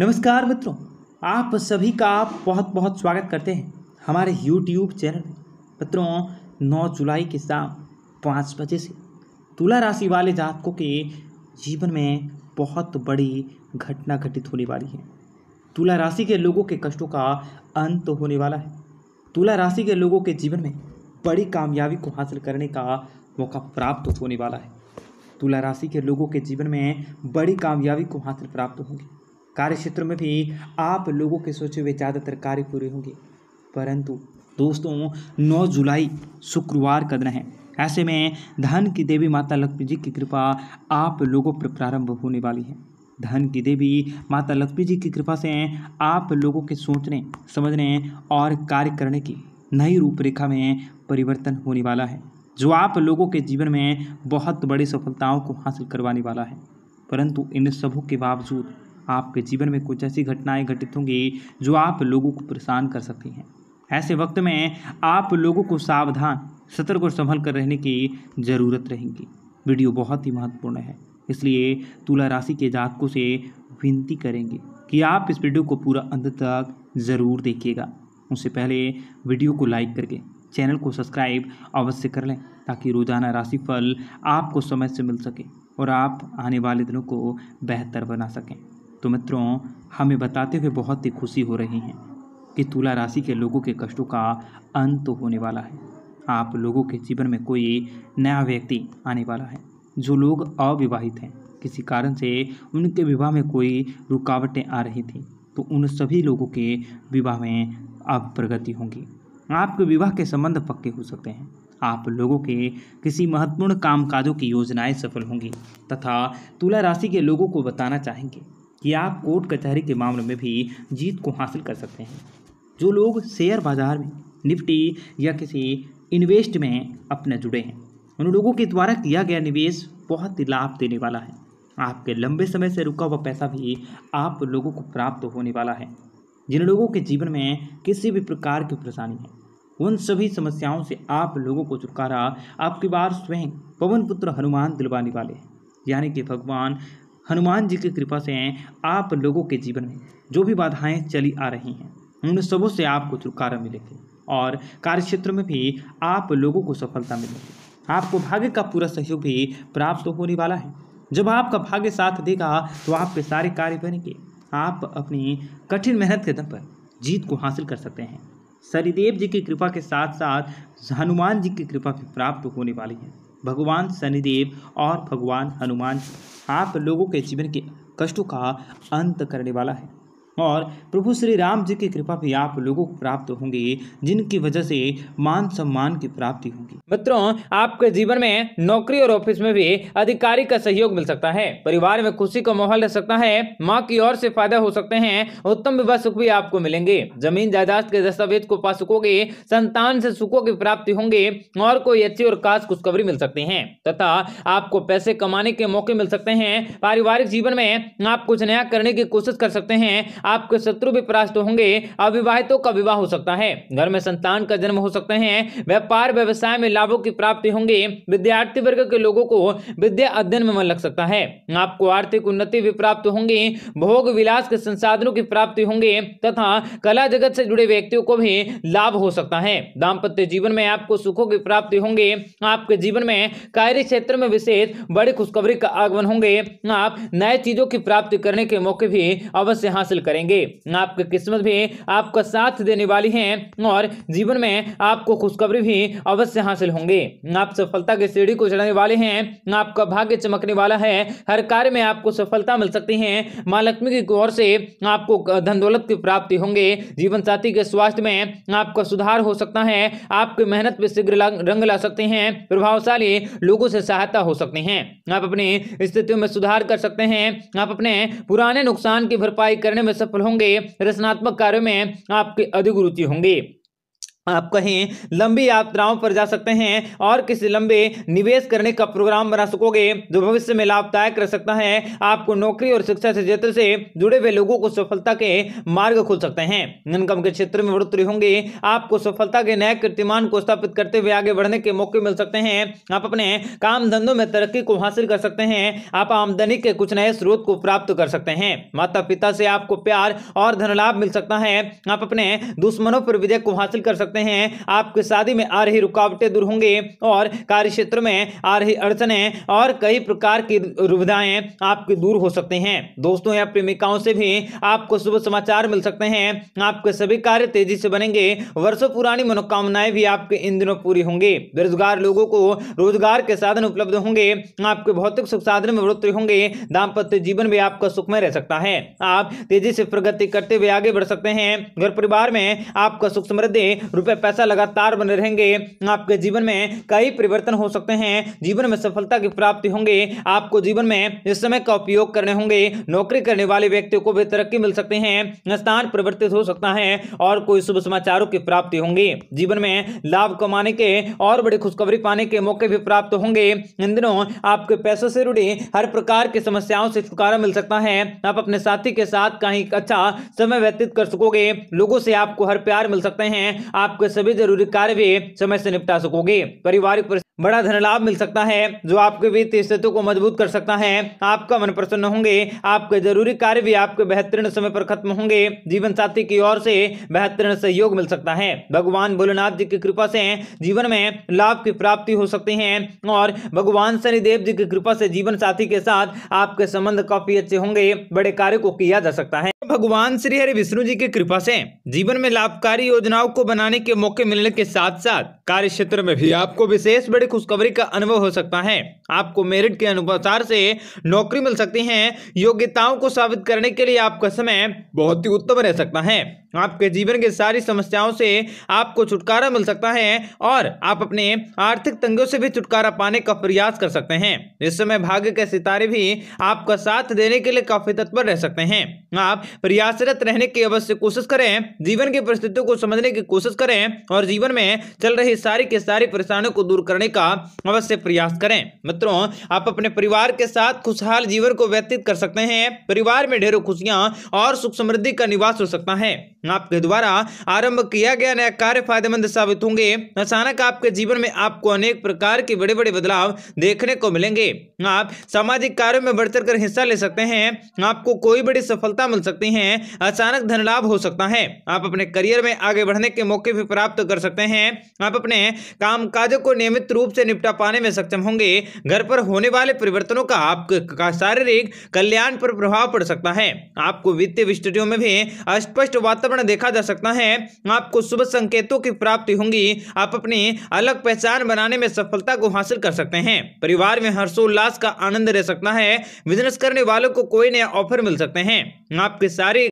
नमस्कार मित्रों आप सभी का बहुत बहुत स्वागत करते हैं हमारे यूट्यूब चैनल में मित्रों 9 जुलाई के शाम पाँच बजे से तुला राशि वाले जातकों के जीवन में बहुत बड़ी घटना घटित होने वाली है तुला राशि के लोगों के कष्टों का अंत होने वाला है तुला राशि के लोगों के जीवन में बड़ी कामयाबी को हासिल करने का मौका प्राप्त होने वाला है तुला राशि के लोगों के जीवन में बड़ी कामयाबी को हासिल प्राप्त होगी कार्य क्षेत्र में भी आप लोगों के सोचे हुए ज़्यादातर कार्य पूरे होंगे परंतु दोस्तों 9 जुलाई शुक्रवार का दिन है ऐसे में धन की देवी माता लक्ष्मी जी की कृपा आप लोगों पर प्रारंभ होने वाली है धन की देवी माता लक्ष्मी जी की कृपा से आप लोगों के सोचने समझने और कार्य करने की नई रूपरेखा में परिवर्तन होने वाला है जो आप लोगों के जीवन में बहुत बड़ी सफलताओं को हासिल करवाने वाला है परंतु इन सबों के बावजूद आपके जीवन में कुछ ऐसी घटनाएं घटित होंगी जो आप लोगों को परेशान कर सकती हैं ऐसे वक्त में आप लोगों को सावधान सतर्क और संभल कर रहने की ज़रूरत रहेगी वीडियो बहुत ही महत्वपूर्ण है इसलिए तुला राशि के जातकों से विनती करेंगे कि आप इस वीडियो को पूरा अंत तक ज़रूर देखिएगा उससे पहले वीडियो को लाइक करके चैनल को सब्सक्राइब अवश्य कर लें ताकि रोज़ाना राशिफल आपको समय से मिल सके और आप आने वाले दिनों को बेहतर बना सकें तो मित्रों हमें बताते हुए बहुत ही खुशी हो रही है कि तुला राशि के लोगों के कष्टों का अंत तो होने वाला है आप लोगों के जीवन में कोई नया व्यक्ति आने वाला है जो लोग अविवाहित हैं किसी कारण से उनके विवाह में कोई रुकावटें आ रही थी तो उन सभी लोगों के विवाह में अब प्रगति होगी आपके विवाह के संबंध पक्के हो सकते हैं आप लोगों के किसी महत्वपूर्ण कामकाजों की योजनाएं सफल होंगी तथा तुला राशि के लोगों को बताना चाहेंगे कि आप कोर्ट कचहरी के मामले में भी जीत को हासिल कर सकते हैं जो लोग शेयर बाजार में निफ्टी या किसी इन्वेस्ट में अपने जुड़े हैं उन लोगों के द्वारा किया गया निवेश बहुत ही लाभ देने वाला है आपके लंबे समय से रुका हुआ पैसा भी आप लोगों को प्राप्त होने वाला है जिन लोगों के जीवन में किसी भी प्रकार की परेशानी है उन सभी समस्याओं से आप लोगों को छुटकारा आपकी बार स्वयं पवन पुत्र हनुमान दिलवाने वाले हैं यानी कि भगवान हनुमान जी की कृपा से आप लोगों के जीवन में जो भी बाधाएं चली आ रही हैं उन सबों से आपको छुटकारा मिलेगी और कार्यक्षेत्र में भी आप लोगों को सफलता मिलेगी आपको भाग्य का पूरा सहयोग भी प्राप्त होने वाला है जब आपका भाग्य साथ देगा तो आपके सारे कार्य बनेंगे आप अपनी कठिन मेहनत के दम पर जीत को हासिल कर सकते हैं शनिदेव जी की कृपा के साथ साथ हनुमान जी की कृपा भी प्राप्त होने वाली है भगवान शनिदेव और भगवान हनुमान जी आप लोगों के जीवन के कष्टों का अंत करने वाला है और प्रभु श्री राम जी की कृपा भी आप लोगों को प्राप्त होंगी जिनकी वजह से मान सम्मान की प्राप्ति होगी मित्रों आपके जीवन में नौकरी और ऑफिस में भी अधिकारी का सहयोग मिल सकता है परिवार में खुशी का माहौल रह सकता है माँ की ओर से फायदा हो सकते हैं उत्तम विवाह सुख भी आपको मिलेंगे जमीन जायदाद के दस्तावेज को पा सकोगे संतान से सुखों की प्राप्ति होंगे और कोई अच्छी और खास खुशखबरी मिल सकती है तथा आपको पैसे कमाने के मौके मिल सकते हैं पारिवारिक जीवन में आप कुछ नया करने की कोशिश कर सकते हैं आपके शत्रु भी परास्त होंगे अविवाहितों का विवाह हो सकता है घर में संतान का जन्म हो सकते हैं व्यापार व्यवसाय में लाभों की प्राप्ति होंगे विद्यार्थी वर्ग के लोगों को विद्या अध्ययन में मन लग सकता है आपको आर्थिक उन्नति भी प्राप्त होंगी भोग विलास के संसाधनों की प्राप्ति होंगे तथा कला जगत से जुड़े व्यक्तियों को भी लाभ हो सकता है दाम्पत्य जीवन में आपको सुखों की प्राप्ति होंगे आपके जीवन में कार्य क्षेत्र में विशेष बड़ी खुशखबरी का आगमन होंगे आप नए चीजों की प्राप्ति करने के मौके भी अवश्य हासिल करें करेंगे आपकी किस्मत भी आपका साथ देने वाली है और जीवन में आपको खुशखबरी भी अवश्य हासिल होंगे आप सफलता की सीढ़ी को चढ़ने वाले हैं आपका भाग्य चमकने वाला है हर कार्य में आपको सफलता मिल सकती है माँ लक्ष्मी की ओर से आपको धन दौलत की प्राप्ति होंगे जीवन साथी के स्वास्थ्य में आपका सुधार हो सकता है आपकी मेहनत पर शीघ्र रंग ला सकते हैं प्रभावशाली लोगों से सहायता हो सकते हैं आप अपनी स्थितियों में सुधार कर सकते हैं आप अपने पुराने नुकसान की भरपाई करने में सफल होंगे रचनात्मक कार्यों में आपकी अधिक रुचि होंगी आप कहीं लंबी यात्राओं पर जा सकते हैं और किसी लंबे निवेश करने का प्रोग्राम बना सकोगे जो भविष्य में लाभदायक रह सकता है आपको नौकरी और शिक्षा से क्षेत्र से जुड़े हुए लोगों को सफलता के मार्ग खुल सकते हैं इनकम के क्षेत्र में बढ़ोतरी होंगी आपको सफलता के नए कीर्तिमान को स्थापित करते हुए आगे बढ़ने के मौके मिल सकते हैं आप अपने काम धंधों में तरक्की को हासिल कर सकते हैं आप आमदनी के कुछ नए स्रोत को प्राप्त कर सकते हैं माता पिता से आपको प्यार और धन लाभ मिल सकता है आप अपने दुश्मनों पर विजय को हासिल कर सकते हैं सकते हैं आपके शादी में आ रही रुकावटें दूर होंगे और कार्य क्षेत्र में आ रही अड़चने और कई प्रकार की रुविधाएं आपकी दूर हो सकते हैं दोस्तों या प्रेमिकाओं से भी आपको शुभ समाचार मिल सकते हैं आपके सभी कार्य तेजी से बनेंगे वर्षों पुरानी मनोकामनाएं भी आपके इन दिनों पूरी होंगी बेरोजगार लोगों को रोजगार के साधन उपलब्ध होंगे आपके भौतिक सुख साधन में बढ़ोतरी होंगे दाम्पत्य जीवन भी आपका सुखमय रह सकता है आप तेजी से प्रगति करते हुए आगे बढ़ सकते हैं घर परिवार में आपका सुख समृद्धि रुपए पैसा लगातार बने रहेंगे आपके जीवन में कई परिवर्तन हो सकते हैं जीवन में सफलता की प्राप्ति होंगे आपको जीवन में इस समय का उपयोग करने होंगे नौकरी करने वाले व्यक्तियों को भी तरक्की मिल सकती है स्थान परिवर्तित हो सकता है और कोई शुभ समाचारों की प्राप्ति होंगी जीवन में लाभ कमाने के और बड़ी खुशखबरी पाने के मौके भी प्राप्त होंगे इन दिनों आपके पैसों से जुड़ी हर प्रकार की समस्याओं से छुटकारा मिल सकता है आप अपने साथी के साथ कहीं अच्छा समय व्यतीत कर सकोगे लोगों से आपको हर प्यार मिल सकते हैं आप आपके सभी जरूरी कार्य भी समय से निपटा सकोगे पारिवारिक बड़ा धन लाभ मिल सकता है जो आपके वित्तीय स्थिति को मजबूत कर सकता है आपका मन प्रसन्न होंगे आपके जरूरी कार्य भी आपके बेहतरीन समय पर खत्म होंगे जीवन साथी की ओर से बेहतरीन सहयोग मिल सकता है भगवान भोलेनाथ जी की कृपा से जीवन में लाभ की प्राप्ति हो सकती है और भगवान शनिदेव जी की कृपा से जीवन साथी के साथ आपके संबंध काफी अच्छे होंगे बड़े कार्य को किया जा सकता है भगवान श्री हरि विष्णु जी की कृपा से जीवन में लाभकारी योजनाओं को बनाने के मौके मिलने के साथ साथ कार्य क्षेत्र में भी आपको विशेष बड़ी खुशखबरी का अनुभव हो सकता है आपको मेरिट के अनुसार से नौकरी मिल सकती है योग्यताओं को साबित करने के लिए आपका समय बहुत ही उत्तम रह सकता है आपके जीवन की सारी समस्याओं से आपको छुटकारा मिल सकता है और आप अपने आर्थिक तंगों से भी छुटकारा पाने का प्रयास कर सकते हैं इस समय भाग्य के सितारे भी आपका साथ देने के लिए काफी तत्पर रह सकते हैं आप प्रयासरत रहने की अवश्य कोशिश करें जीवन की परिस्थितियों को समझने की कोशिश करें और जीवन में चल रही सारी के सारी परेशानियों को दूर करने का अवश्य प्रयास करें मित्रों आप अपने परिवार के साथ खुशहाल जीवन को व्यतीत कर सकते हैं परिवार में ढेरों खुशियां और सुख समृद्धि का निवास हो सकता है आपके द्वारा आरंभ किया गया नया कार्य फायदेमंद साबित होंगे अचानक आपके जीवन में आपको अनेक प्रकार के बड़े बड़े बदलाव देखने को मिलेंगे आप सामाजिक कार्यों में बढ़ चढ़ कर हिस्सा ले सकते हैं आपको कोई बड़ी सफलता मिल सकती है अचानक धन लाभ हो सकता है आप अपने करियर में आगे बढ़ने के मौके भी प्राप्त कर सकते हैं आप अपने काम को नियमित रूप से निपटा पाने में सक्षम होंगे घर पर होने वाले परिवर्तनों का आपके शारीरिक कल्याण पर प्रभाव पड़ सकता है आपको वित्तीय स्थितियों में भी अस्पष्ट वातावरण वातावरण देखा जा सकता है आपको शुभ संकेतों की प्राप्ति होंगी आप अपनी अलग पहचान बनाने में सफलता को हासिल कर सकते हैं परिवार में हर्षोल्लास का आनंद रह सकता है बिजनेस करने वालों को कोई नया ऑफर मिल सकते हैं आपके सारे